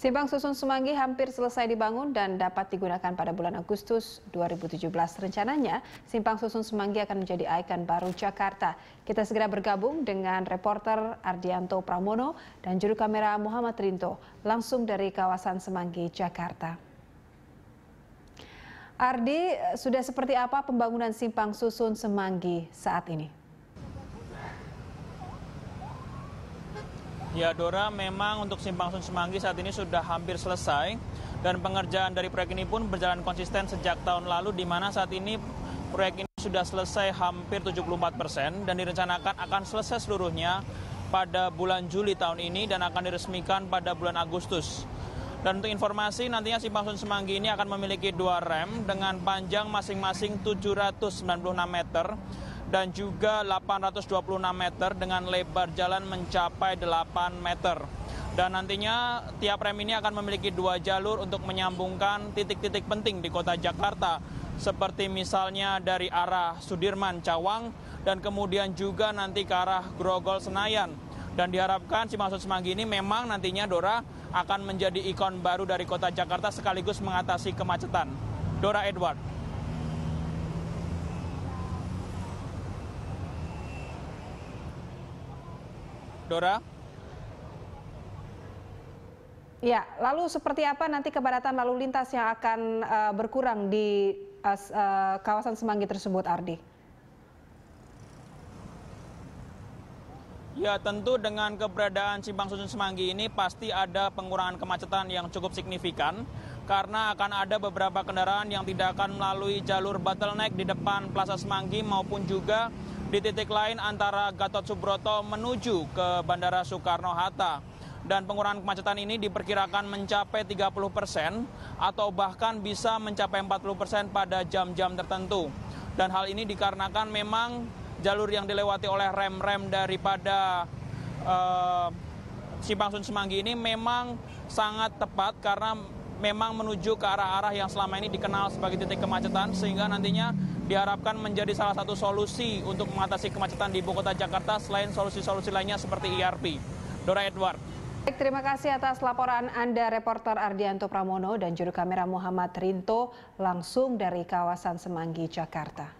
Simpang Susun Semanggi hampir selesai dibangun dan dapat digunakan pada bulan Agustus 2017. Rencananya, Simpang Susun Semanggi akan menjadi ikon baru Jakarta. Kita segera bergabung dengan reporter Ardianto Pramono dan juru kamera Muhammad Rinto langsung dari kawasan Semanggi, Jakarta. Ardi, sudah seperti apa pembangunan Simpang Susun Semanggi saat ini? Ya, Dora, memang untuk Simpang Sun Semanggi saat ini sudah hampir selesai dan pengerjaan dari proyek ini pun berjalan konsisten sejak tahun lalu di mana saat ini proyek ini sudah selesai hampir 74 persen dan direncanakan akan selesai seluruhnya pada bulan Juli tahun ini dan akan diresmikan pada bulan Agustus. Dan untuk informasi, nantinya Simpang Sun Semanggi ini akan memiliki dua rem dengan panjang masing-masing 796 meter dan juga 826 meter dengan lebar jalan mencapai 8 meter. Dan nantinya tiap rem ini akan memiliki dua jalur untuk menyambungkan titik-titik penting di kota Jakarta seperti misalnya dari arah Sudirman Cawang dan kemudian juga nanti ke arah Grogol Senayan. Dan diharapkan si Cimaksud Semanggi ini memang nantinya Dora akan menjadi ikon baru dari kota Jakarta sekaligus mengatasi kemacetan. Dora Edward. Dora. Ya, lalu seperti apa nanti kepadatan lalu lintas yang akan uh, berkurang di uh, uh, kawasan Semanggi tersebut, Ardi? Ya, tentu dengan keberadaan Simpang Susun Semanggi ini pasti ada pengurangan kemacetan yang cukup signifikan karena akan ada beberapa kendaraan yang tidak akan melalui jalur bottleneck di depan Plaza Semanggi maupun juga di titik lain antara Gatot Subroto menuju ke Bandara Soekarno-Hatta. Dan pengurangan kemacetan ini diperkirakan mencapai 30 persen atau bahkan bisa mencapai 40 persen pada jam-jam tertentu. Dan hal ini dikarenakan memang jalur yang dilewati oleh rem-rem daripada uh, Simpang Sun Semanggi ini memang sangat tepat karena memang menuju ke arah-arah yang selama ini dikenal sebagai titik kemacetan sehingga nantinya diharapkan menjadi salah satu solusi untuk mengatasi kemacetan di ibu kota Jakarta selain solusi-solusi lainnya seperti ERP. Dora Edward. Baik, terima kasih atas laporan Anda reporter Ardianto Pramono dan juru kamera Muhammad Rinto langsung dari kawasan Semanggi, Jakarta.